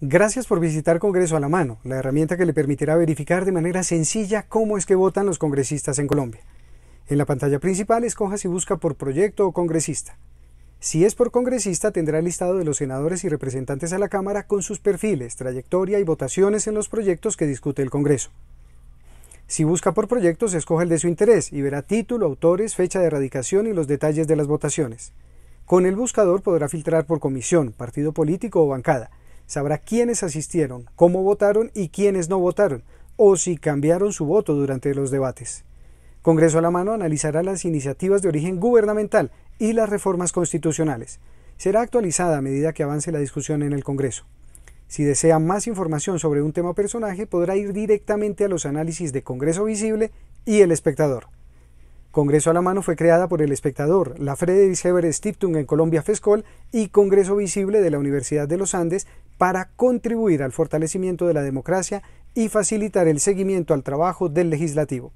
Gracias por visitar Congreso a la Mano, la herramienta que le permitirá verificar de manera sencilla cómo es que votan los congresistas en Colombia. En la pantalla principal escoja si busca por proyecto o congresista. Si es por congresista tendrá el listado de los senadores y representantes a la Cámara con sus perfiles, trayectoria y votaciones en los proyectos que discute el Congreso. Si busca por proyectos, escoja el de su interés y verá título, autores, fecha de erradicación y los detalles de las votaciones. Con el buscador podrá filtrar por comisión, partido político o bancada sabrá quiénes asistieron, cómo votaron y quiénes no votaron, o si cambiaron su voto durante los debates. Congreso a la mano analizará las iniciativas de origen gubernamental y las reformas constitucionales. Será actualizada a medida que avance la discusión en el Congreso. Si desea más información sobre un tema o personaje, podrá ir directamente a los análisis de Congreso Visible y El Espectador. Congreso a la mano fue creada por El Espectador, la Friedrich Heber Stiftung en Colombia Fescol y Congreso Visible de la Universidad de los Andes para contribuir al fortalecimiento de la democracia y facilitar el seguimiento al trabajo del legislativo.